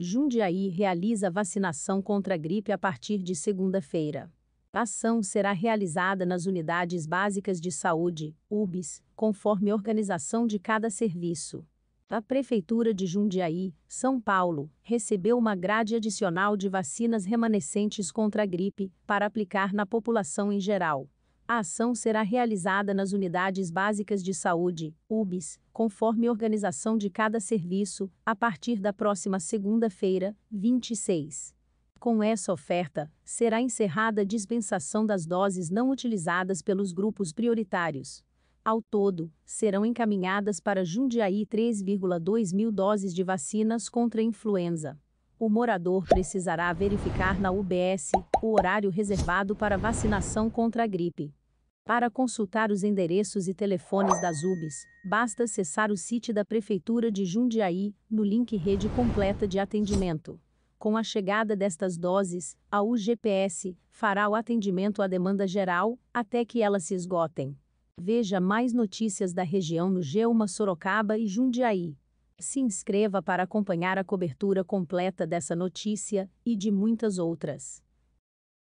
Jundiaí realiza vacinação contra a gripe a partir de segunda-feira. A ação será realizada nas unidades básicas de saúde, UBS, conforme organização de cada serviço. A Prefeitura de Jundiaí, São Paulo, recebeu uma grade adicional de vacinas remanescentes contra a gripe para aplicar na população em geral. A ação será realizada nas unidades básicas de saúde, UBS, conforme organização de cada serviço, a partir da próxima segunda-feira, 26. Com essa oferta, será encerrada a dispensação das doses não utilizadas pelos grupos prioritários. Ao todo, serão encaminhadas para Jundiaí 3,2 mil doses de vacinas contra a influenza. O morador precisará verificar na UBS o horário reservado para vacinação contra a gripe. Para consultar os endereços e telefones das UBS, basta acessar o site da Prefeitura de Jundiaí, no link Rede Completa de Atendimento. Com a chegada destas doses, a UGPS fará o atendimento à demanda geral, até que elas se esgotem. Veja mais notícias da região no g Sorocaba e Jundiaí. Se inscreva para acompanhar a cobertura completa dessa notícia e de muitas outras.